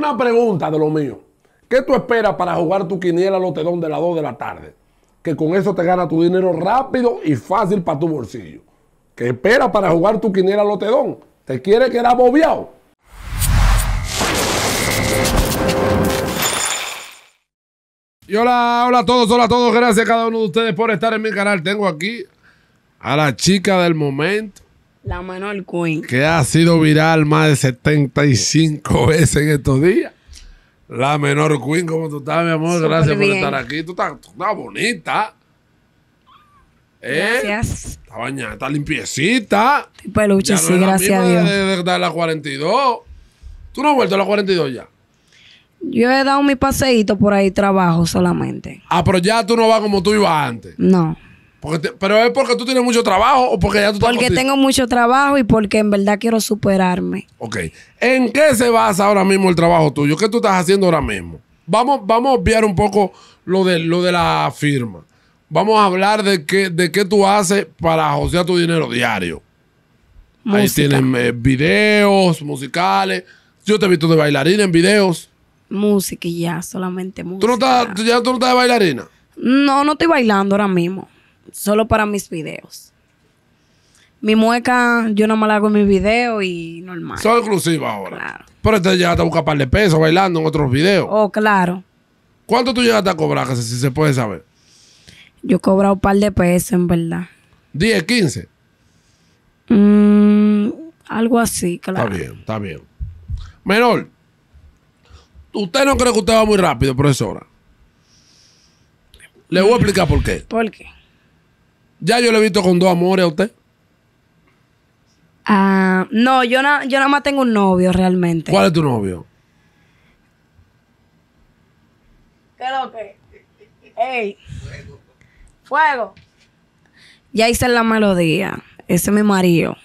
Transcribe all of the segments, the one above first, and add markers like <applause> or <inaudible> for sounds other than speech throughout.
Una pregunta de lo mío. ¿Qué tú esperas para jugar tu quiniela lotedón de las 2 de la tarde? Que con eso te gana tu dinero rápido y fácil para tu bolsillo. ¿Qué esperas para jugar tu quiniela lotedón? ¿Te quiere quedar bobeado? Y hola, hola a todos, hola a todos. Gracias a cada uno de ustedes por estar en mi canal. Tengo aquí a la chica del momento. La menor queen. Que ha sido viral más de 75 veces en estos días. La menor queen, ¿cómo tú estás, mi amor? Gracias por estar aquí. Tú estás, bonita. ¿Eh? Gracias. Está bañada, limpiecita. peluche, sí, la gracias a Dios. 42. ¿Tú no has vuelto a la 42 ya? Yo he dado mi paseíto por ahí, trabajo solamente. Ah, pero ya tú no vas como tú ibas antes. No pero es porque tú tienes mucho trabajo o porque ya tú Porque tengo mucho trabajo y porque en verdad quiero superarme. Ok. ¿En qué se basa ahora mismo el trabajo tuyo? ¿Qué tú estás haciendo ahora mismo? Vamos, vamos a obviar un poco lo de, lo de la firma. Vamos a hablar de qué, de qué tú haces para josear tu dinero diario. Ahí tienen eh, videos musicales. Yo te he visto de bailarina en videos. Música y ya, solamente música. ¿Tú ya, tú no estás de bailarina? No, no estoy bailando ahora mismo solo para mis videos. Mi mueca, yo no me la hago en mis videos y normal. Soy exclusiva ahora. Claro. Pero usted ya te un par de pesos bailando en otros videos. Oh, claro. ¿Cuánto tú llegaste a cobrar, si se puede saber? Yo he cobrado un par de pesos, en verdad. ¿10, 15? Mm, algo así, claro. Está bien, está bien. Menor, usted no cree que usted va muy rápido, profesora. Le voy a explicar por qué. ¿Por qué? Ya yo le he visto con dos amores a usted. Ah, no, yo, yo nada más tengo un novio realmente. ¿Cuál es tu novio? ¿Qué es lo que? ¡Ey! ¡Fuego! Ya hice la melodía. Ese es mi marido.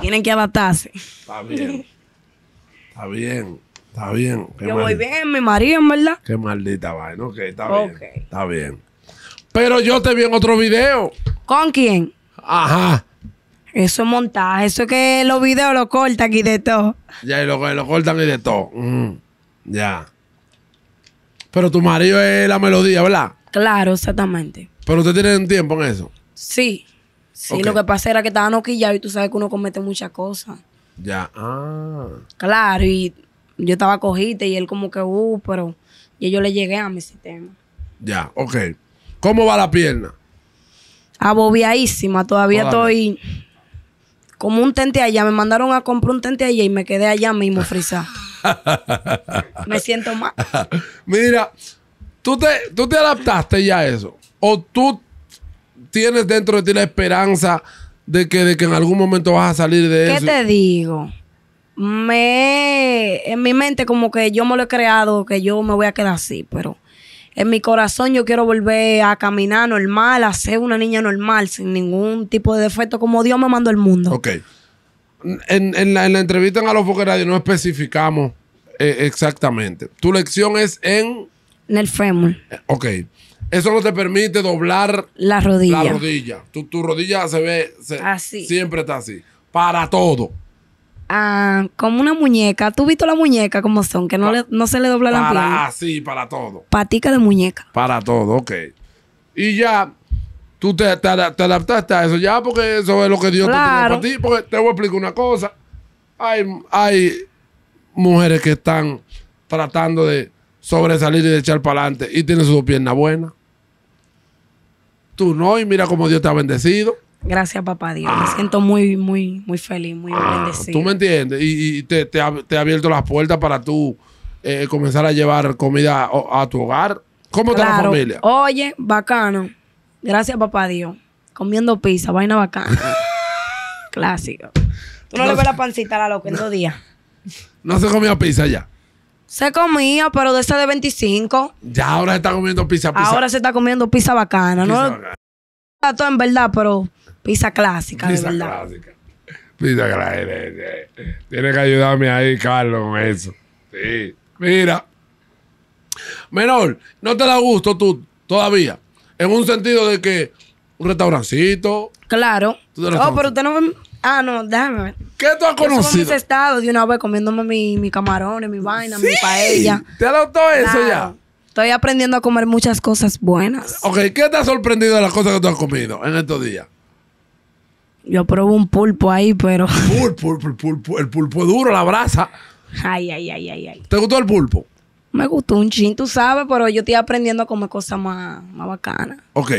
Tienen que adaptarse. Está bien. está bien. Está bien. yo voy bien, mi marido, en verdad. Qué maldita vaina. Ok, está bien. Está bien. Pero yo te vi en otro video. ¿Con quién? Ajá. Eso es montaje, eso es que los videos los cortan y de todo. Ya, y lo, cortan y de todo. Ya. Pero tu marido es la melodía, ¿verdad? Claro, exactamente. Pero usted tiene un tiempo en eso. Sí. Sí, lo que pasa era que estaba noquillado y tú sabes que uno comete muchas cosas. Ya, ah. Claro, y yo estaba cogida y él como que, uh, pero y yo le llegué a mi sistema. Ya, ok. ¿Cómo va la pierna? Abobiadísima, todavía estoy como un tente allá. Me mandaron a comprar un tente allá y me quedé allá mismo Frisa. <laughs> me siento mal. Mira, ¿tú te, te adaptaste ya a eso? ¿O tú tienes dentro de ti la esperanza de que, de que en algún momento vas a salir de eso? ¿Qué te digo? Me, en mi mente como que yo me lo he creado, que yo me voy a quedar así, pero en mi corazón yo quiero volver a caminar normal, a ser una niña normal, sin ningún tipo de defecto, como Dios me mandó el mundo. Ok. En, en, la, en la, entrevista en Radio no especificamos eh, exactamente. Tu lección es en... En el fémur. Eh, ok. Eso no te permite doblar... La rodilla. La rodilla. Tu, tu rodilla se ve... así. Siempre está así. Para todo. Ah, como una muñeca. ¿Tú visto la muñeca como son? Que no, no se le dobla la pierna. Ah, sí, para todo. Patica de muñeca. Para todo, ok. Y ya, tú te, adaptaste a eso ya porque eso es lo que Dios te tiene para ti. Porque te voy a explicar una cosa. Hay, hay mujeres que están tratando de sobresalir y de echar para adelante y tienen sus dos piernas buenas. Tú no, y mira cómo Dios te ha bendecido. Gracias, papá Dios. Me siento muy, muy, muy feliz, muy ah, bendecido. ¿Tú me entiendes? Y, te, ha, abierto las puertas para tú eh, comenzar a llevar comida a, tu hogar. ¿Cómo está la familia? Oye, bacano. Gracias, papá Dios. Comiendo pizza, vaina bacana. <laughs> Clásico. Tú no, le ves la pancita a la loca en dos días. No se comía pizza ya. Se comía, pero de esa de 25. Ya ahora se está comiendo pizza, pizza. Ahora se está comiendo pizza bacana, ¿no? Bacana. Todo en verdad, pero Pizza clásica, pizza de verdad. Clásica. Pizza clásica. Eh, eh, eh. Tienes que ayudarme ahí, Carlos, con eso. Sí. Mira. Menor, no te da gusto tú todavía. En un sentido de que un restaurancito. Claro. Oh, pero usted no Ah, no, déjame ver. ¿Qué tú has conocido? Yo mis estados de una vez comiéndome mi, camarones, mi vaina, mi paella. ¿Te ha dado todo eso ya? Estoy aprendiendo a comer muchas cosas buenas. Ok, ¿qué te ha sorprendido de las cosas que tú has comido en estos días? Yo probé un pulpo ahí, pero. Pulpo, pulpo, pulpo. El pulpo duro, la brasa. Ay, ay, ay, ay, ay. ¿Te gustó el pulpo? Me gustó un chin, tú sabes, pero yo estoy aprendiendo a comer cosas más, más bacanas. Ok.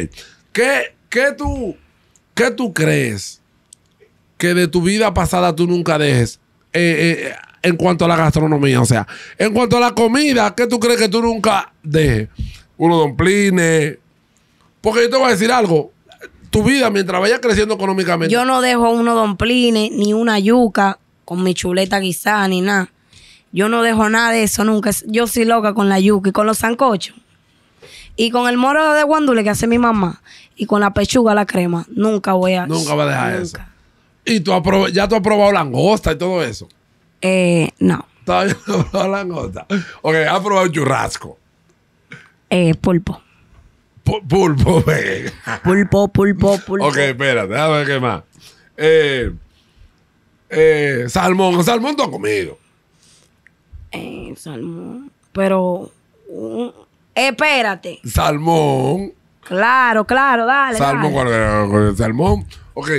¿Qué, tú, ¿Qué tú crees que de tu vida pasada tú nunca dejes eh, eh, eh, en cuanto a la gastronomía? O sea, en cuanto a la comida, ¿qué tú crees que tú nunca dejes? ¿Uno uno domplines. Porque yo te voy a decir algo tu vida mientras vaya creciendo económicamente. Yo no dejo uno domplines ni una yuca con mi chuleta guisada ni nada. Yo no dejo nada de eso nunca. Yo soy loca con la yuca y con los zancochos. Y con el moro de guandule que hace mi mamá. Y con la pechuga, la crema. Nunca voy a... Nunca va a dejar eso. ¿Y tú ya tú has probado langosta y todo eso? Eh, no. ¿Todavía <laughs> no has probado langosta? Ok, has probado churrasco. Eh, pulpo. Pulpo, <laughs> Pulpo, pulpo, pulpo. Ok, espérate, a ver qué más. Eh, eh, salmón, salmón tú has comido. Eh, salmón. Pero. Uh, espérate. Salmón. Claro, claro, dale. Salmón, salmón. Ok,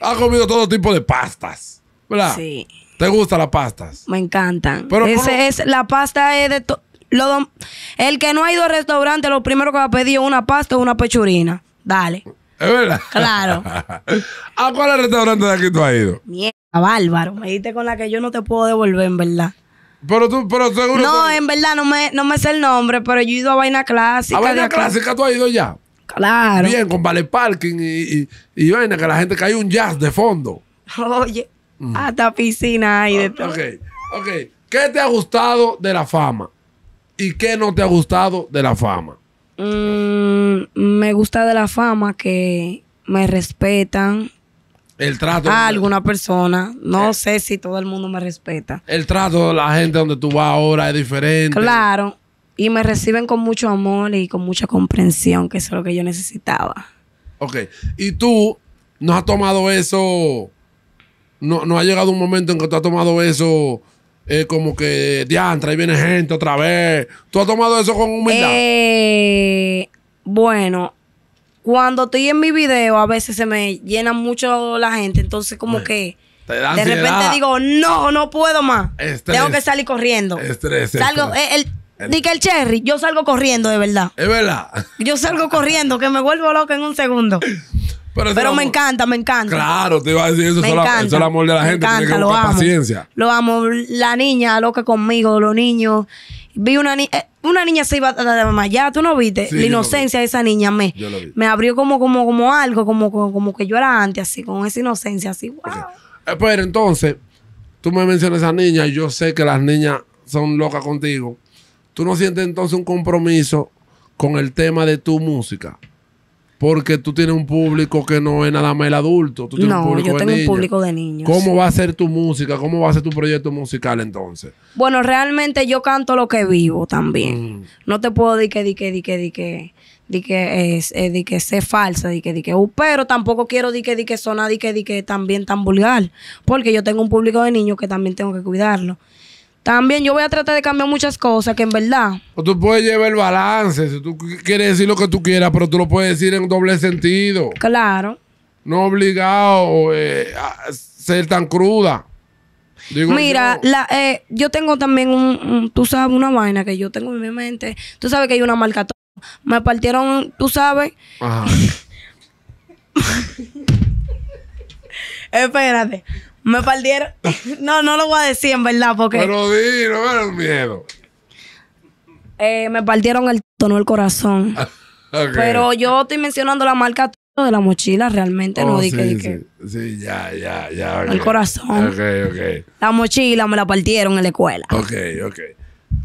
has comido todo tipo de pastas, ¿verdad? Sí. ¿Te gustan las pastas? Me encantan. Ese es, la pasta es de el que no ha ido al restaurante, lo primero que va a pedir es una pasta o una pechurina. Dale. ¿Es verdad? Claro. <laughs> ¿A cuál restaurante de aquí tú has ido? Mierda, bárbaro. Me diste con la que yo no te puedo devolver, en verdad. Pero tú, pero seguro. No, en verdad no me, no me sé el nombre, pero yo he ido a vaina clásica. ¿A vaina clásica tú has ido ya? Claro. Bien, con Vale Parking y, y, vaina, que la gente cae un jazz de fondo. Oye, mm. hasta piscina hay de ah, todo. Ok, ok. ¿Qué te ha gustado de la fama? ¿Y qué no te ha gustado de la fama? Mm, me gusta de la fama que me respetan. El trato. A alguna persona. No eh. sé si todo el mundo me respeta. El trato de la gente donde tú vas ahora es diferente. Claro. Y me reciben con mucho amor y con mucha comprensión, que es lo que yo necesitaba. Ok. ¿Y tú no has tomado eso? ¿No, no ha llegado un momento en que tú has tomado eso es como que diantra, y viene gente otra vez. ¿Tú has tomado eso con humildad? Eh, bueno, cuando estoy en mi video, a veces se me llena mucho la gente, entonces como que de repente digo, no, no puedo más. Tengo que salir corriendo. Estrés, salgo, eh, El, cherry, yo salgo corriendo, de verdad. Es verdad. Yo salgo corriendo, que me vuelvo loca en un segundo. <laughs> Pero, me encanta, me encanta. Claro, te iba a decir eso. eso, es el amor de la gente. Me encanta, lo amo. Lo amo. La niña loca conmigo, los niños. Vi una niña. Eh, una niña se iba a mamá. Ya, tú no viste. la inocencia de esa niña me, abrió como, como, como algo, como, como, que yo era antes, así, con esa inocencia, así, wow. Eh, pero entonces, tú me mencionas a esa niña, y yo sé que las niñas son locas contigo. ¿Tú no sientes entonces un compromiso con el tema de tu música? porque tú tienes un público que no es nada más el adulto. Tú tienes un público yo tengo un público de niños. ¿Cómo va a ser tu música? ¿Cómo va a ser tu proyecto musical entonces? Bueno, realmente yo canto lo que vivo también. Mm. No te puedo decir que, di que, di que, di que, di que, es, eh, di que falsa, di que, di que, uh, pero tampoco quiero di que, di que sonar, que, di que también tan vulgar, porque yo tengo un público de niños que también tengo que cuidarlo. También yo voy a tratar de cambiar muchas cosas que en verdad. O tú puedes llevar el balance. Si tú quieres decir lo que tú quieras, pero tú lo puedes decir en doble sentido. Claro. No obligado eh, a ser tan cruda. Mira, yo. La, eh, yo tengo también un, tú sabes, una vaina que yo tengo en mi mente. Tú sabes que hay una marca. Me partieron, tú sabes. Ajá. <laughs> Espérate. Me partieron... <laughs> No, no lo voy a decir en verdad, porque. Pero di, no me el miedo. Eh, me partieron el tono el corazón. <laughs> Pero yo estoy mencionando la marca de la mochila, realmente no oh, dije. Sí, sí. ya, ya, ya. El corazón. Ok, ok. La mochila me la partieron en la escuela. Ok, ok.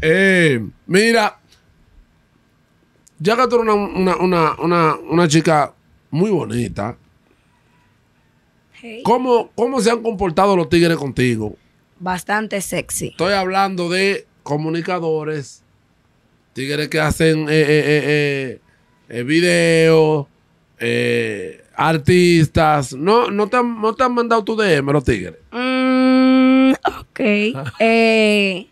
Eh, mira, ya que una, una, una, una, chica muy bonita, ¿Cómo, se han comportado los tigres contigo? Bastante sexy. Estoy hablando de comunicadores, tigres que hacen eh, eh, eh, videos, artistas. No, no, te han, no te han mandado tu DM, los tigres. Mm, ok.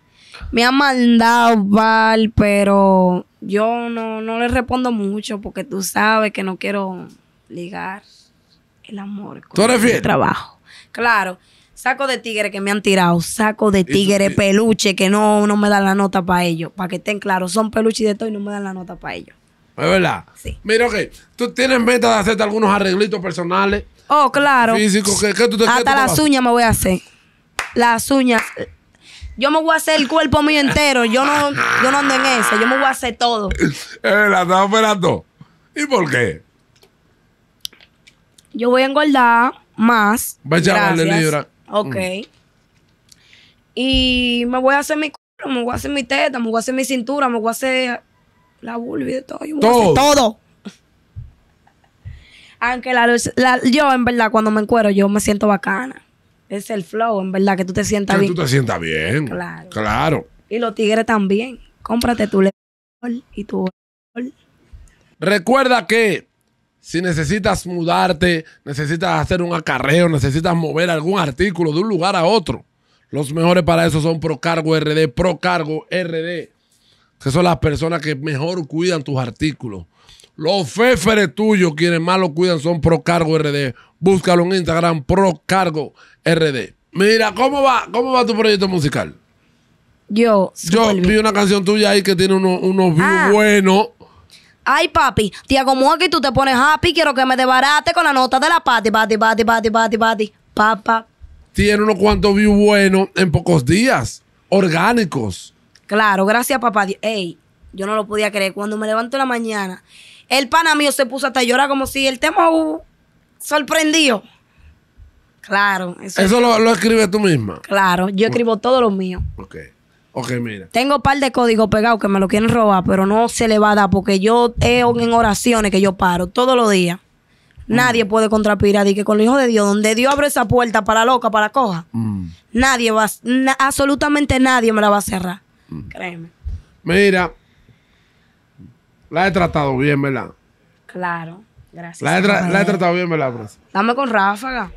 <laughs> me han mandado Val, pero yo no, no le respondo mucho porque tú sabes que no quiero ligar el amor con ¿Tú el trabajo. Claro, saco de tigre que me han tirado, saco de tigre peluche que no, no me dan la nota para ellos. Para que estén claros, son peluches de todo y no me dan la nota para ellos. ¿Es verdad? Sí. Mira, que tú tienes meta de hacerte algunos arreglitos personales. Oh, claro. Físicos, que, tú te Hasta las uñas me voy a hacer. Las uñas. Yo me voy a hacer el cuerpo mío entero. Yo no, yo no ando en eso. Yo me voy a hacer todo. <laughs> Es verdad, ¿Y por qué? yo voy a engordar más. Vaya a libra. Ok. Y me voy a hacer mi culo, me voy a hacer mi teta, me voy a hacer mi cintura, me voy a hacer la vulva y todo. todo. todo. Aunque la, yo, en verdad, cuando me encuero, yo me siento bacana. Es el flow, en verdad, que tú te sientas bien. Que tú te sientas bien. Claro. Claro. Y los tigres también. Cómprate tu y tu. Recuerda que si necesitas mudarte, necesitas hacer un acarreo, necesitas mover algún artículo de un lugar a otro. Los mejores para eso son Procargo RD, Procargo RD, que son las personas que mejor cuidan tus artículos. Los feferes tuyos, quienes más lo cuidan, son Procargo RD. Búscalo en Instagram, Cargo RD. Mira, ¿cómo va, cómo va tu proyecto musical? Yo, yo vi una canción tuya ahí que tiene unos uno views ah. buenos. Ay, papi, te como aquí, tú te pones happy, quiero que me debarate con la nota de la pati, pati, pati, pati, pati, pati. Papá. Tiene unos cuantos views buenos en pocos días, orgánicos. Claro, gracias, papá. Ey, yo no lo podía creer. Cuando me levanto en la mañana, el pana mío se puso hasta llorar como si el tema uh, sorprendió. Claro. Eso, lo, lo escribes tú misma? Claro, yo escribo todo lo mío. Ok. Ok, mira. Tengo un par de códigos pegados que me lo quieren robar, pero no se le va a dar porque yo tengo eh, en oraciones que yo paro todos los días. Mm. Nadie puede contrapirar y que con el Hijo de Dios, donde Dios abre esa puerta para loca, para coja, mm. nadie va, absolutamente nadie me la va a cerrar. Mm. Créeme. Mira, la he tratado bien, ¿verdad? Claro, gracias. La he, tratado bien, ¿verdad, Dame con ráfaga.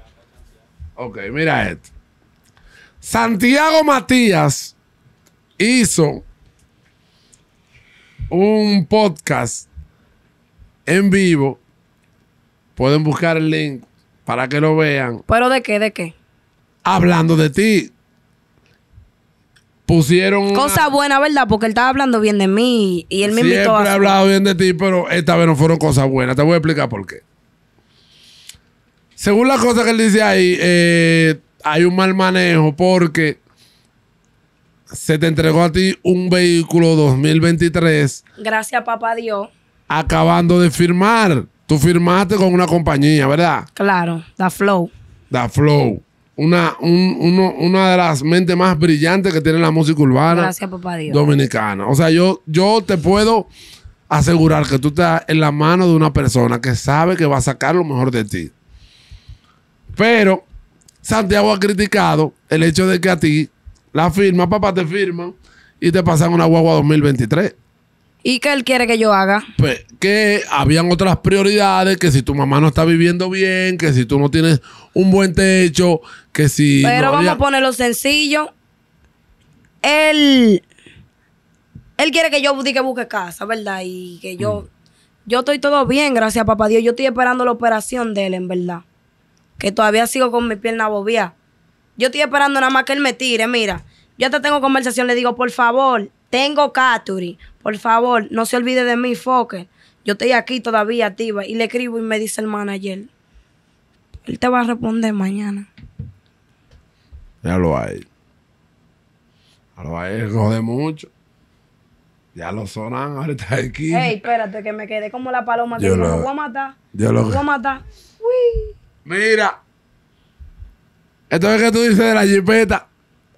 Ok, mira esto. Santiago Matías hizo un podcast en vivo. Pueden buscar el link para que lo vean. ¿Pero de qué? ¿De qué? Hablando de ti. Pusieron. Cosa buena, ¿verdad? Porque él estaba hablando bien de mí y él me Siempre invitó he hablado bien de ti, pero esta vez no fueron cosas buenas. Te voy a explicar por qué. Según las cosas que él dice ahí, eh, hay un mal manejo porque se te entregó a ti un vehículo 2023. Gracias, papá Dios. Acabando de firmar. Tú firmaste con una compañía, ¿verdad? Claro, Da Flow. Da Flow. Una, una de las mentes más brillantes que tiene la música urbana. Gracias, papá Dios. Dominicana. O sea, yo, yo te puedo asegurar que tú estás en la mano de una persona que sabe que va a sacar lo mejor de ti. Pero Santiago ha criticado el hecho de que a ti la firma, papá te firma y te pasan una guagua 2023. ¿Y qué él quiere que yo haga? Pues que habían otras prioridades, que si tu mamá no está viviendo bien, que si tú no tienes un buen techo, que si... Pero vamos a ponerlo sencillo. Él... Él quiere que yo que busque casa, ¿verdad? Y que yo... Mm. Yo estoy todo bien, gracias a papá Dios. Yo estoy esperando la operación de él, en verdad. Que todavía sigo con mi pierna bobía. Yo estoy esperando nada más que él me tire, mira. Yo hasta tengo conversación, le digo, por favor, tengo Caturi, por favor, no se olvide de mí, foque. Yo estoy aquí todavía activa. Y le escribo y me dice el manager, él te va a responder mañana. Ya lo hay. Ya lo hay, jode mucho. Ya lo sonan ahorita aquí. Ey, espérate, que me quedé como la paloma que lo, voy a matar. lo, a matar. Uy. Mira. Entonces, ¿qué tú dices de la jipeta?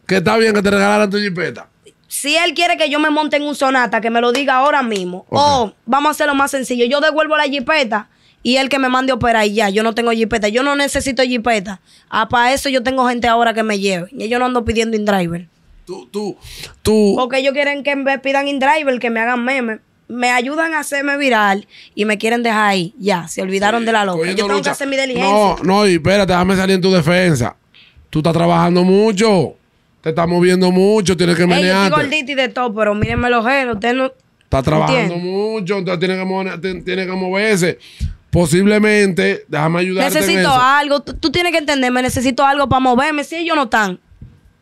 Que está bien que te regalaran tu jipeta. Si él quiere que yo me monte en un sonata, que me lo diga ahora mismo. O vamos a hacerlo más sencillo. Yo devuelvo la jipeta y él que me mande a operar y ya. Yo no tengo jipeta. Yo no necesito jipeta. Ah, para eso yo tengo gente ahora que me lleve. Y yo no ando pidiendo in-driver. Tú, tú, tú. Porque ellos quieren que me pidan in-driver, que me hagan meme. Me ayudan a hacerme viral y me quieren dejar ahí. Ya, se olvidaron de la loca. Yo tengo que hacer mi diligencia. No, no, y espérate, déjame salir en tu defensa tú estás trabajando mucho, te estás moviendo mucho, tienes que menear. Yo estoy y de todo, pero mírenme los genos, usted no. Está trabajando mucho, entonces tiene que, moverse. Posiblemente, déjame ayudarte. Necesito algo, tú, tienes que entenderme, necesito algo para moverme. Si ellos no están,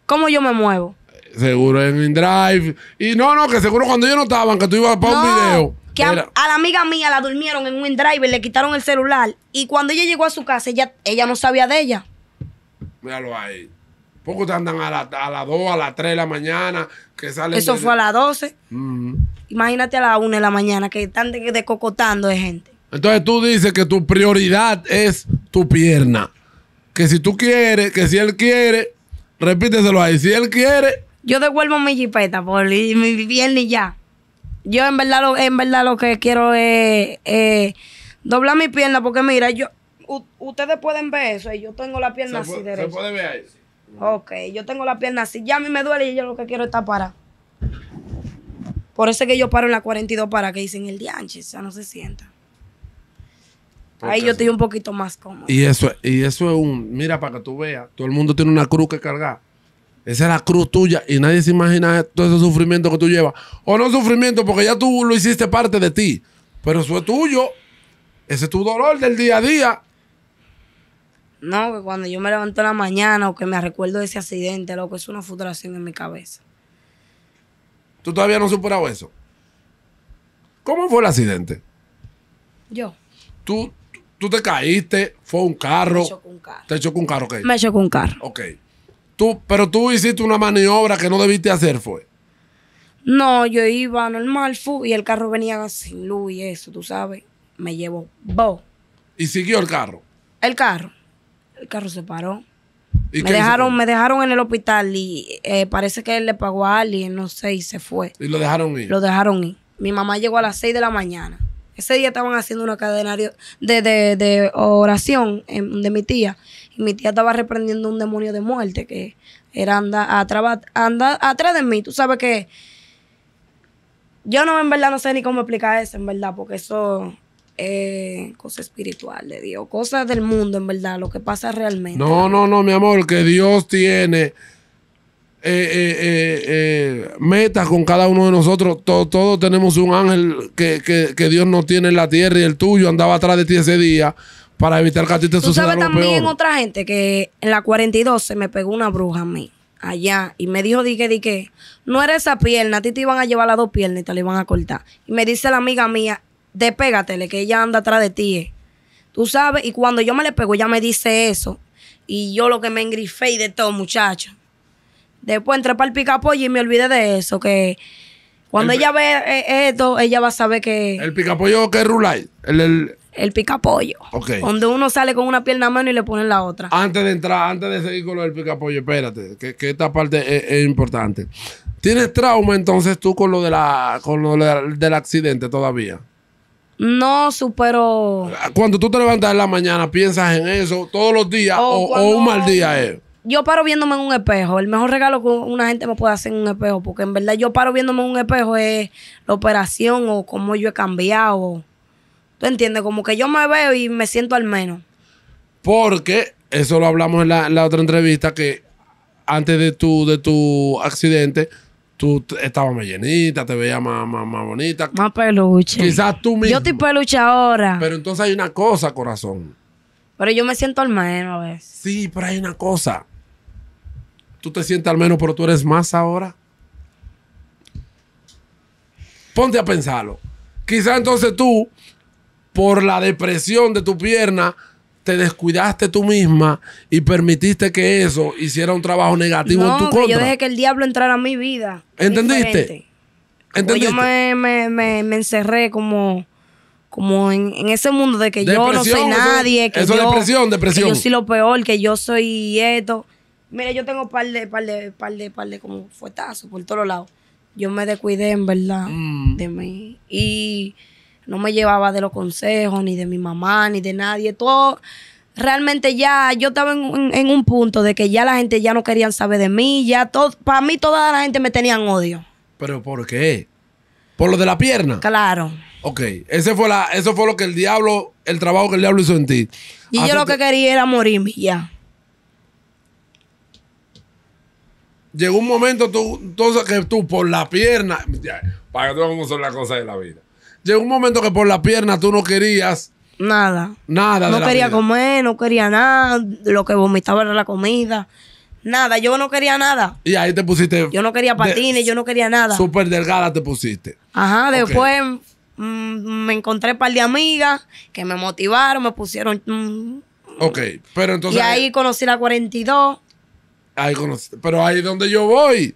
¿cómo yo me muevo? Seguro en Drive. Y no, no, que seguro cuando ellos no estaban, que tú ibas para un video. Que a, la amiga mía la durmieron en un y le quitaron el celular y cuando ella llegó a su casa, ella, ella no sabía de ella. Míralo ahí. Poco te andan a las a 2, a las 3 de la mañana, que Eso fue a las 12. Imagínate a las 1 de la mañana, que están decocotando de, gente. Entonces tú dices que tu prioridad es tu pierna. Que si tú quieres, que si él quiere, repíteselo ahí. Si él quiere. Yo devuelvo mi jipeta, por mi pierna y ya. Yo en verdad lo, en verdad lo que quiero es doblar mi pierna, porque mira, yo, ustedes pueden ver eso. Y yo tengo la pierna así derecha. ¿Se Ok, yo tengo la pierna así. Ya a mí me duele y yo lo que quiero es estar parada. Por eso es que yo paro en la 42 para que dicen el dianche, o sea, no se sienta. Ahí yo estoy un poquito más cómodo. Y eso, y eso es un, mira para que tú veas, todo el mundo tiene una cruz que cargar. Esa es la cruz tuya y nadie se imagina todo ese sufrimiento que tú llevas. O no sufrimiento, porque ya tú lo hiciste parte de ti, pero eso es tuyo. Ese es tu dolor del día a día. No, que cuando yo me levanto en la mañana o que me recuerdo de ese accidente, loco, es una frustración en mi cabeza. ¿Tú todavía no has superado eso? ¿Cómo fue el accidente? Yo. ¿Tú, tú te caíste? ¿Fue un carro? Me chocó un carro. ¿Te chocó un carro? Okay. Me chocó un carro. Ok. Tú, pero tú hiciste una maniobra que no debiste hacer, ¿fue? No, yo iba normal, fu, y el carro venía sin luz y eso, tú sabes. Me llevó, bo. ¿Y siguió el carro? El carro el carro se paró. me, dejaron, me dejaron en el hospital y eh, parece que él le pagó a alguien, no sé, y se fue. ¿Y lo dejaron ir? Lo dejaron ir. Mi mamá llegó a las 6 de la mañana. Ese día estaban haciendo una cadena de, oración de mi tía. Y mi tía estaba reprendiendo un demonio de muerte que era anda, anda atrás de mí. Tú sabes que yo no, en verdad, no sé ni cómo explicar eso, en verdad, porque eso eh, cosa espiritual de Dios, cosas del mundo, en verdad, lo que pasa realmente. No, no, no, mi amor, que Dios tiene eh, eh, eh, metas con cada uno de nosotros. Todos, tenemos un ángel que, Dios no tiene en la tierra y el tuyo andaba atrás de ti ese día para evitar que a ti te ¿Tú sabes también otra gente que en la 42 se me pegó una bruja a mí allá y me dijo di que di no era esa pierna, a ti te iban a llevar las dos piernas y te la iban a cortar. Y me dice la amiga mía, despégatele, que ella anda atrás de ti. Eh. Tú sabes, y cuando yo me le pego, ella me dice eso. Y yo lo que me engrifé y de todo, muchacho. Después entré para el picapollo y me olvidé de eso, que cuando ella ve eh, esto, ella va a saber que... ¿El picapollo que es El, el... el picapollo. Donde uno sale con una pierna a mano y le ponen la otra. Antes de entrar, antes de seguir con lo del picapollo, espérate, que, esta parte es, importante. ¿Tienes trauma entonces tú con lo, de la, con lo del accidente todavía? No supero. Cuando tú te levantas en la mañana, piensas en eso todos los días o, un mal día es. Eh. yo paro viéndome en un espejo. El mejor regalo que una gente me puede hacer en un espejo, porque en verdad yo paro viéndome en un espejo es la operación o cómo yo he cambiado. ¿Tú entiendes? Como que yo me veo y me siento al menos. Porque, eso lo hablamos en la, la otra entrevista, que antes de tu, de tu accidente, tú estabas más llenita, te veías más, más, bonita. Más peluche. Quizás tú mismo. Yo estoy peluche ahora. Pero entonces hay una cosa, corazón. Pero yo me siento al menos a veces. Sí, pero hay una cosa. Tú te sientes al menos, pero tú eres más ahora. Ponte a pensarlo. Quizás entonces tú, por la depresión de tu pierna, te descuidaste tú misma y permitiste que eso hiciera un trabajo negativo en tu que Yo dejé que el diablo entrara a mi vida. ¿Entendiste? yo me, encerré como como en, ese mundo de que yo no soy nadie, eso, que, eso depresión, depresión. que yo soy lo peor, que yo soy esto. Mira, yo tengo par de, par de, par de, como fuetazos por todos lados. Yo me descuidé, en verdad, mm. de mí. Y no me llevaba de los consejos, ni de mi mamá, ni de nadie. Todo, realmente ya yo estaba en, un punto de que ya la gente ya no querían saber de mí. Ya todo, para mí toda la gente me tenían odio. ¿Pero por qué? ¿Por lo de la pierna? Claro. Ok, ese fue la, eso fue lo que el diablo, el trabajo que el diablo hizo en ti. Y yo lo que quería era morirme ya. Llegó un momento tú, entonces que tú por la pierna, para que tú veas cómo son las cosas de la vida. Llegó un momento que por la pierna tú no querías. Nada. Nada. No quería comer, no quería nada. Lo que vomitaba era la comida. Nada, yo no quería nada. Y ahí te pusiste. Yo no quería patines, yo no quería nada. Súper delgada te pusiste. Ajá, después mm, me encontré un par de amigas que me motivaron, me pusieron. Mm. ok, pero entonces. Y ahí conocí la 42. Ahí conocí. Pero ahí es donde yo voy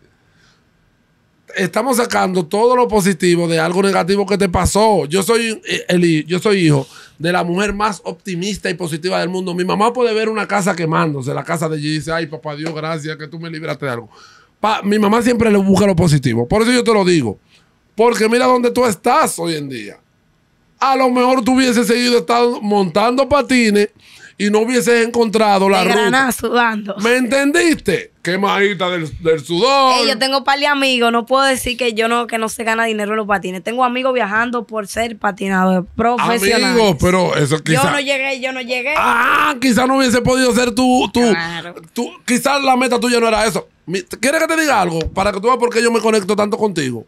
estamos sacando todo lo positivo de algo negativo que te pasó. Yo soy, eh, yo soy hijo de la mujer más optimista y positiva del mundo. Mi mamá puede ver una casa quemándose, la casa de allí y dice, ay papá Dios, gracias que tú me libraste de algo. mi mamá siempre le busca lo positivo. Por eso yo te lo digo. Porque mira dónde tú estás hoy en día. A lo mejor tú hubieses seguido estando montando patines y no hubieses encontrado la de ruta. sudando. ¿Me entendiste? Quemadita del, del sudor. yo tengo un par de amigos, no puedo decir que yo no, que no se gana dinero en los patines. Tengo amigos viajando por ser patinadores profesional. Amigos, pero eso quizás. Yo no llegué, yo no llegué. Ah, quizás no hubiese podido ser tú. tú, tú quizás la meta tuya no era eso. ¿Quieres que te diga algo? Para que tú veas por qué yo me conecto tanto contigo.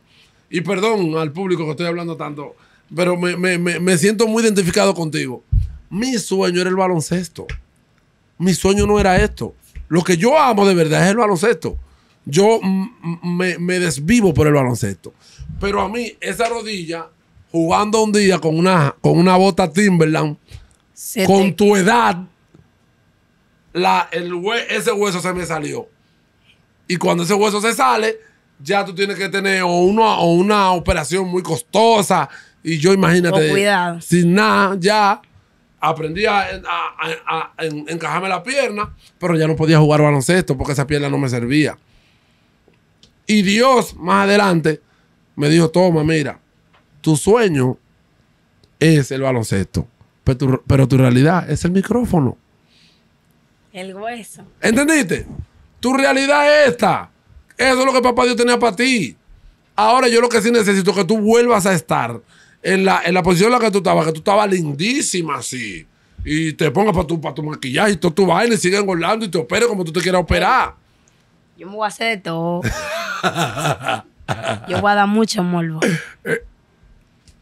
Y perdón al público que estoy hablando tanto, pero me, me, me siento muy identificado contigo. Mi sueño era el baloncesto. Mi sueño no era esto. Lo que yo amo de verdad es el baloncesto. Yo me, desvivo por el baloncesto. Pero a mí, esa rodilla, jugando un día con una, con una bota Timberland, con tu edad, la, el ese hueso se me salió. Y cuando ese hueso se sale, ya tú tienes que tener o una, o una operación muy costosa. Y yo imagínate, sin nada, ya aprendí a, encajarme la pierna, pero ya no podía jugar baloncesto porque esa pierna no me servía. Y Dios más adelante me dijo, toma, mira, tu sueño es el baloncesto, pero pero tu realidad es el micrófono. El hueso. ¿Entendiste? Tu realidad es esta. Eso es lo que papá Dios tenía para ti. Ahora yo lo que sí necesito es que tú vuelvas a estar en la, en la posición en la que tú estabas, que tú estabas lindísima así, y te pongas para tu, para tu maquillaje y todo tu baile, sigue engordando y te opere como tú te quieras operar. Yo me voy a hacer de todo. Yo voy a dar mucho morbo. <laughs> Eh,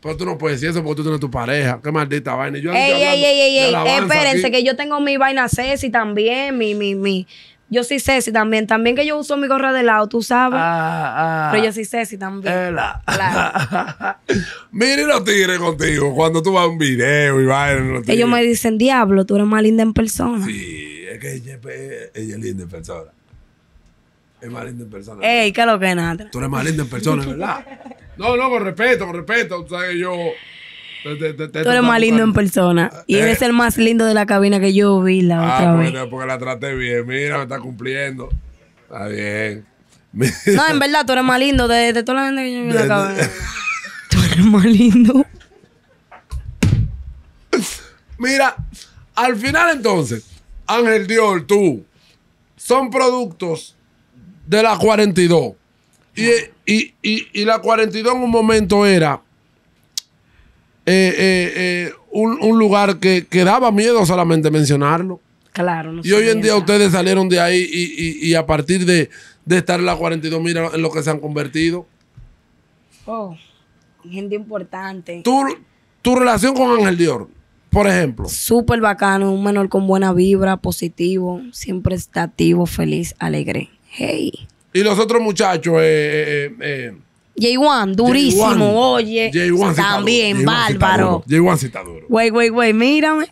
pero tú no puedes decir eso porque tú tienes tu pareja. Qué maldita vaina. ey, ey, ey, ey, ey. Espérense, que yo tengo mi vaina Ceci también, mi, mi, mi, yo soy Ceci también. También que yo uso mi gorra de lado, tú sabes. Ah, ah, Pero yo soy Ceci también. Es Claro. <laughs> Miren los tigres contigo. Cuando tú vas a un video y vas los Ellos me dicen, diablo, tú eres más linda en persona. Sí, es que ella, es linda en persona. Es más linda en persona. Ey, ¿qué lo que nada! Tú eres más linda en persona, ¿verdad? <laughs> no, no, con respeto, con respeto. Tú sabes que yo... Tú eres más lindo en persona. Y eh. eres el más lindo de la cabina que yo vi la ah, otra pues, vez. Porque la traté bien. Mira, me está cumpliendo. Está bien. No, en verdad, tú eres más lindo de, toda la gente que yo vi la cabina. Tú eres más lindo. Mira, al final entonces, Ángel Dior, tú, son productos de la 42. y, y, y la 42 en un momento era eh, eh, eh, un, lugar que, daba miedo solamente mencionarlo. Claro. No y hoy en día ustedes salieron de ahí y, a partir de, estar en la 42, mira en lo que se han convertido. Oh, gente importante. ¿Tu, relación con Ángel Dior, por ejemplo? Súper bacano, un menor con buena vibra, positivo, siempre estativo feliz, alegre. Hey. Y los otros muchachos, eh, j Wan, durísimo, oye. también, bárbaro. j wan sí está duro. Güey, güey, güey, mírame.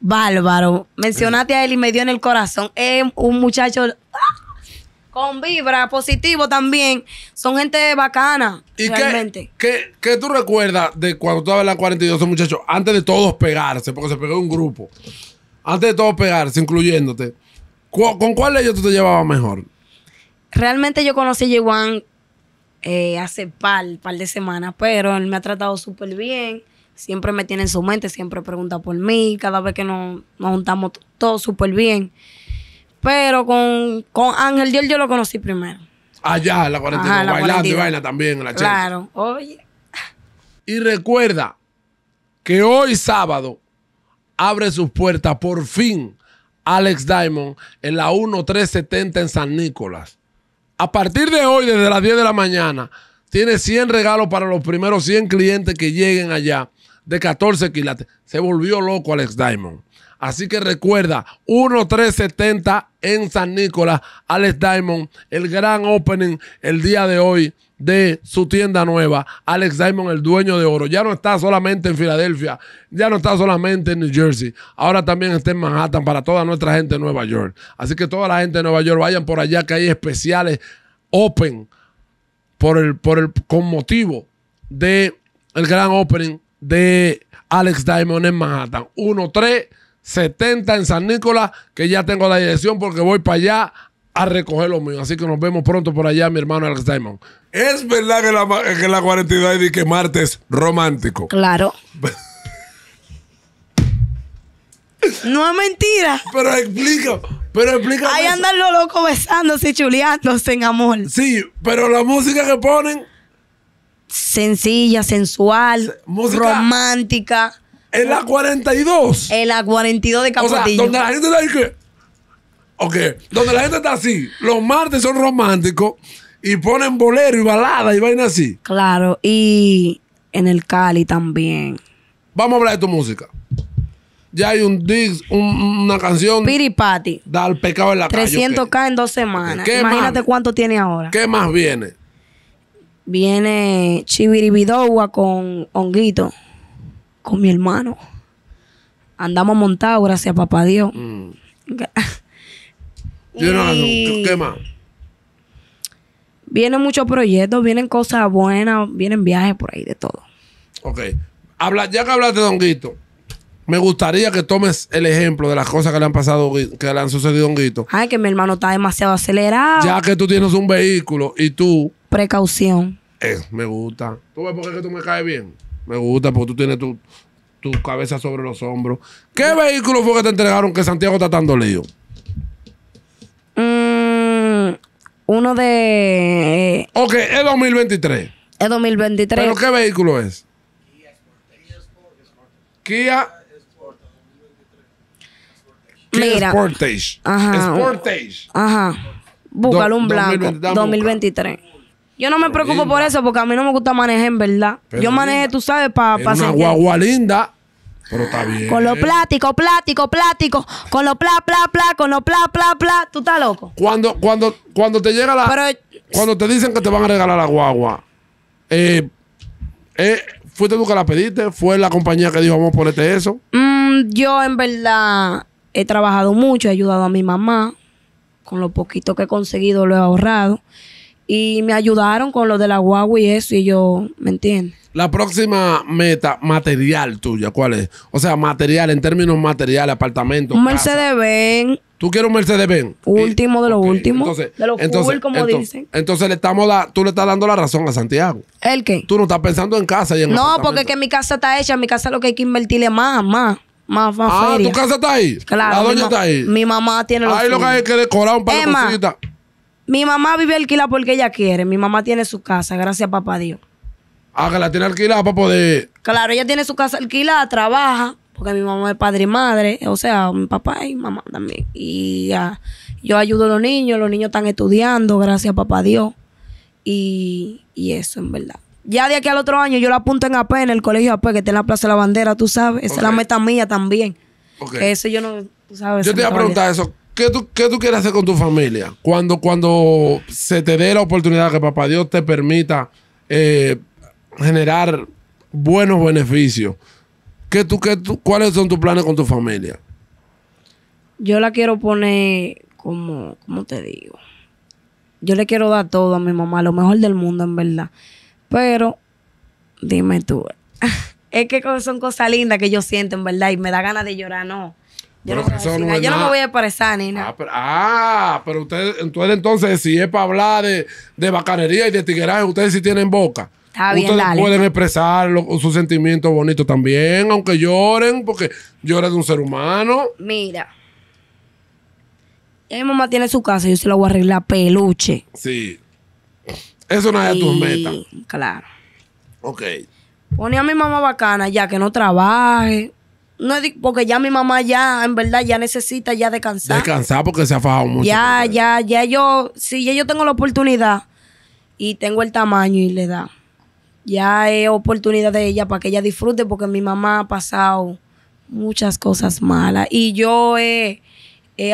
Bárbaro. Mencionaste a él y me dio en el corazón. Es un muchacho ah, con vibra, positivo también. Son gente bacana, ¿Y realmente. ¿qué, qué, tú recuerdas de cuando tú en la 42, muchachos? Antes de todos pegarse, porque se pegó un grupo. Antes de todos pegarse, incluyéndote. ¿Con cuál de ellos tú te llevabas mejor? Realmente yo conocí a j eh, hace par, par de semanas, pero él me ha tratado súper bien. Siempre me tiene en su mente, siempre pregunta por mí. Cada vez que nos, juntamos, todo súper bien. Pero con, con Ángel Dior yo lo conocí primero. Allá, ah, en la cuarentena, bailando y vaina también. En la claro, oye. Y recuerda que hoy sábado abre sus puertas por fin Alex Diamond en la 1370 en San Nicolás. A partir de hoy, desde las 10 de la mañana, tiene 100 regalos para los primeros 100 clientes que lleguen allá de 14 quilates. Se volvió loco Alex Diamond. Así que recuerda, 1370 en San Nicolás, Alex Diamond, el gran opening el día de hoy de su tienda nueva, Alex Diamond, el dueño de oro. Ya no está solamente en Filadelfia, ya no está solamente en New Jersey, ahora también está en Manhattan para toda nuestra gente de Nueva York. Así que toda la gente de Nueva York, vayan por allá que hay especiales open por el, por el, con motivo de el gran opening de Alex Diamond en Manhattan. 1-3. 70 en San Nicolás, que ya tengo la dirección porque voy para allá a recoger lo mío. Así que nos vemos pronto por allá, mi hermano Alex Simon Es verdad que la, que la 42 hay que martes romántico. Claro. <laughs> no es mentira. Pero explica, pero explica. Ahí andan los locos besándose y chuleándose en amor. Sí, pero la música que ponen. Sencilla, sensual, muy romántica. En la 42. En la 42 de Capotillo. O sea, donde la gente está que, donde la gente está así. Los martes son románticos y ponen bolero y balada y vaina así. Claro, y en el Cali también. Vamos a hablar de tu música. Ya hay un disc, una canción. Piripati. Da el pecado en la 300 calle. 300K en dos semanas. Imagínate cuánto tiene ahora. ¿Qué más viene? Viene Chibiribidoua con Honguito con mi hermano. Andamos montados, gracias papá Dios. Mm. <laughs> ¿Qué, más? Vienen muchos proyectos, vienen cosas buenas, vienen viajes por ahí, de todo. Ok. Habla, ya que hablaste, Don Guito, me gustaría que tomes el ejemplo de las cosas que le han pasado, que le han sucedido a Don Guito. Ay, que mi hermano está demasiado acelerado. Ya que tú tienes un vehículo y tú. Precaución. Eh, me gusta. ¿Tú ves por qué tú me caes bien? Me gusta porque tú tienes tu, cabeza sobre los hombros. ¿Qué vehículo fue que te entregaron que Santiago está tan dolido? Mm, uno de. Eh, ok, es 2023. Es 2023. ¿Pero qué vehículo es? Kia Kia Sportage. Sportage. Ajá. Búscalo un blanco. 2023. Yo no me preocupo por eso porque a mí no me gusta manejar, en verdad. yo manejé, tú sabes, para pa Una guagua linda. Pero está bien. Con lo plático, plático, plático. Con lo pla, pla, pla, con lo pla, pla, pla. Tú estás loco. Cuando, cuando, cuando te llega la. cuando te dicen que te van a regalar la guagua, eh, eh, ¿fuiste tú que la pediste? ¿Fue la compañía que dijo, vamos a ponerte eso? Mm, yo, en verdad, he trabajado mucho, he ayudado a mi mamá. Con lo poquito que he conseguido, lo he ahorrado y me ayudaron con lo de la guagua y eso, y yo, ¿me entiendes? La próxima meta material tuya, ¿cuál es? O sea, material, en términos material, apartamento. Un Mercedes-Benz. ¿Tú quieres un Mercedes-Benz? Último de los últimos Entonces, de los como dicen. Entonces, le estamos la, tú le estás dando la razón a Santiago. ¿El qué? Tú no estás pensando en casa y en No, porque es que mi casa está hecha. mi casa lo que hay que invertirle más, más. Más, más ah, ¿tu casa está ahí? Claro. La doña está ahí. Mi mamá tiene los Ahí lo que hay que decorar un par de mi mamá vive alquilada porque ella quiere. Mi mamá tiene su casa, gracias a papá Dios. Ah, que la tiene alquilada para poder. Claro, ella tiene su casa alquilada, trabaja, porque mi mamá es padre y madre, o sea, mi papá y mamá también. Y ah, yo ayudo a los niños, los niños están estudiando, gracias a papá Dios. Y, y eso, en verdad. Ya de aquí al otro año yo la apunto en AP, en el colegio AP, e que está en la Plaza de la Bandera, tú sabes. Esa es la meta mía también. Okay. eso yo no, tú sabes. Yo te iba a preguntar eso. ¿Qué tú, ¿Qué tú quieres hacer con tu familia? Cuando, cuando se te dé la oportunidad que papá Dios te permita eh, generar buenos beneficios, ¿qué tú, qué tú, ¿cuáles son tus planes con tu familia? Yo la quiero poner como, ¿cómo te digo? Yo le quiero dar todo a mi mamá, lo mejor del mundo, en verdad. Pero, dime tú, <laughs> es que son cosas lindas que yo siento, en verdad, y me da ganas de llorar, no yo, no, me voy a expresar, ni Ah, pero, ah, pero ustedes, entonces, si es para hablar de, de bacanería y de tigueraje, ustedes sí tienen boca. Ustedes pueden expresar sus sentimientos bonitos también, aunque lloren, porque llora de un ser humano. Mira. Mi mamá tiene su casa, yo se la voy a arreglar peluche. Sí. Eso no es de tus metas. Claro. Ok. Pone a mi mamá bacana ya que no trabaje, no porque ya mi mamá ya, en verdad, ya necesita ya descansar. Descansar porque se ha fajado mucho. Ya, ya, ya yo, si ya yo tengo la oportunidad y tengo el tamaño y le da. Ya es oportunidad de ella para que ella disfrute porque mi mamá ha pasado muchas cosas malas y yo he,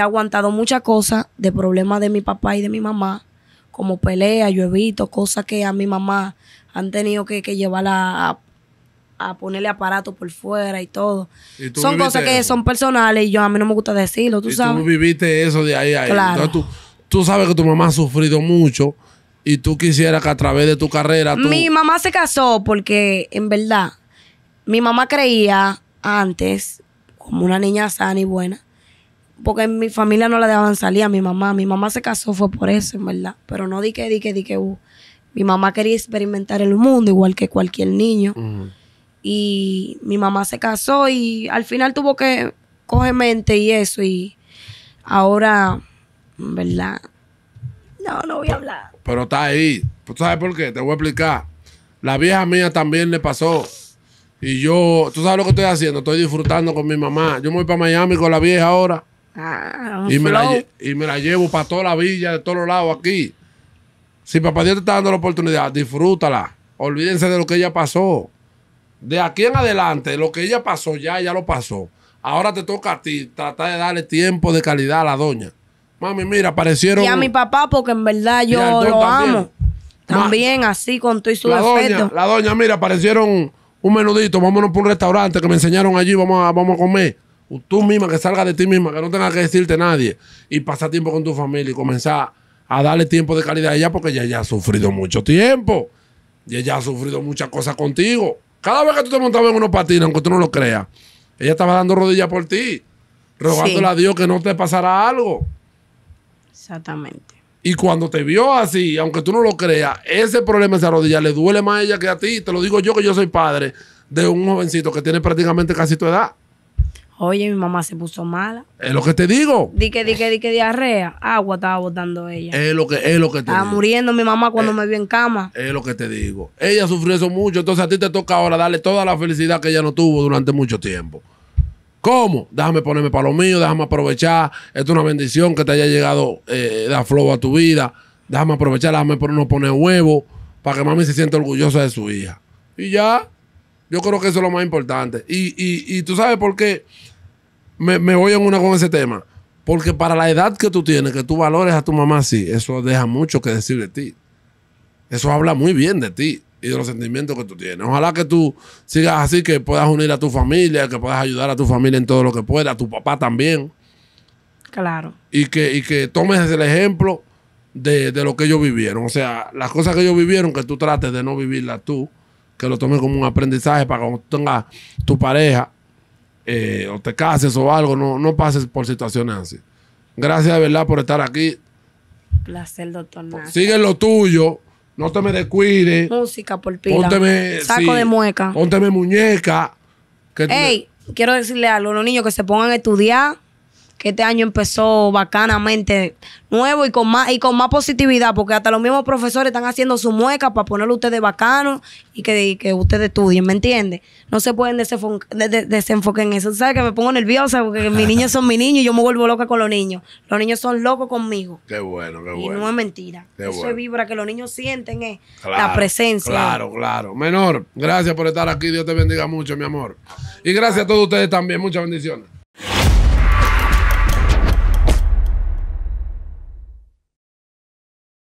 aguantado muchas cosas de problemas de mi papá y de mi mamá, como pelea, yo cosas que a mi mamá han tenido que, que llevarla a, a ponerle aparato por fuera y todo. son cosas que son personales y yo a mí no me gusta decirlo, tú Tú viviste eso de ahí a ahí. Claro. tú, sabes que tu mamá ha sufrido mucho y tú quisieras que a través de tu carrera. Mi mamá se casó porque, en verdad, mi mamá creía antes, como una niña sana y buena, porque en mi familia no la dejaban salir a mi mamá. Mi mamá se casó, fue por eso, en verdad. Pero no di que, di que, di que. Uh, mi mamá quería experimentar el mundo igual que cualquier niño y mi mamá se casó y al final tuvo que coger mente y eso y ahora, ¿verdad? No, no voy a hablar. Pero está ahí. ¿Tú sabes por qué? Te voy a explicar. La vieja mía también le pasó. Y yo, ¿tú sabes lo que estoy haciendo? Estoy disfrutando con mi mamá. Yo me voy para Miami con la vieja ahora. Ah, y, me la, y, me la, llevo para toda la villa, de todos los lados aquí. Si papá Dios te está dando la oportunidad, disfrútala. Olvídense de lo que ella pasó de aquí en adelante, lo que ella pasó ya, ya lo pasó. Ahora te toca a ti tratar de darle tiempo de calidad a la doña. Mami, mira, aparecieron. Y a mi papá, porque en verdad yo lo amo. También, así, con tu y su la la doña, mira, aparecieron un menudito. Vámonos por un restaurante que me enseñaron allí. Vamos a, vamos a comer. Tú misma, que salga de ti misma, que no tengas que decirte nadie. Y pasar tiempo con tu familia y comenzar a darle tiempo de calidad a ella, porque ella ya ha sufrido mucho tiempo. Y ella ha sufrido muchas cosas contigo. Cada vez que tú te montabas en unos patines, aunque tú no lo creas, ella estaba dando rodillas por ti, rogándole a Dios que no te pasara algo. Exactamente. Y cuando te vio así, aunque tú no lo creas, ese problema, esa rodilla, le duele más a ella que a ti. Te lo digo yo que yo soy padre de un jovencito que tiene prácticamente casi tu edad. Oye, mi mamá se puso mala. Es lo que te digo. Di que, di que, di que diarrea. Agua estaba botando ella. Es lo que, es lo que te estaba muriendo mi mamá cuando eh, me vio en cama. Es lo que te digo. Ella sufrió eso mucho. Entonces a ti te toca ahora darle toda la felicidad que ella no tuvo durante mucho tiempo. ¿Cómo? Déjame ponerme para lo mío, déjame aprovechar. Esto es una bendición que te haya llegado eh, de aflojo a tu vida. Déjame aprovechar, déjame no poner huevo para que mami se sienta orgullosa de su hija. Y ya, yo creo que eso es lo más importante. Y, y, y tú sabes por qué me, voy en una con ese tema. Porque para la edad que tú tienes, que tú valores a tu mamá así, eso deja mucho que decir de ti. Eso habla muy bien de ti y de los sentimientos que tú tienes. Ojalá que tú sigas así, que puedas unir a tu familia, que puedas ayudar a tu familia en todo lo que pueda, a tu papá también. Claro. Y que, que tomes el ejemplo de, lo que ellos vivieron. O sea, las cosas que ellos vivieron, que tú trates de no vivirlas tú, que lo tomes como un aprendizaje para que cuando tengas tu pareja eh, o te cases o algo, no, no pases por situaciones así. Gracias de verdad por estar aquí. Placer, doctor. Sigue lo tuyo. No te me descuides. Música por pila. Saco de mueca. Pónteme muñeca. Ey, quiero decirle a Los niños que se pongan a estudiar que este año empezó bacanamente nuevo y con más, y con más positividad, porque hasta los mismos profesores están haciendo su mueca para ponerlo ustedes bacano y que, que ustedes estudien, ¿me entiendes? No se pueden desenfoquear en eso. ¿Sabes que me pongo nerviosa porque mis <laughs> niños son mis niños y yo me vuelvo loca con los niños? Los niños son locos conmigo. Qué bueno, qué bueno. Y no es mentira. eso es vibra que los niños sienten, es la presencia. Claro, claro. Menor, gracias por estar aquí. Dios te bendiga mucho, mi amor. Y gracias a todos ustedes también. Muchas bendiciones.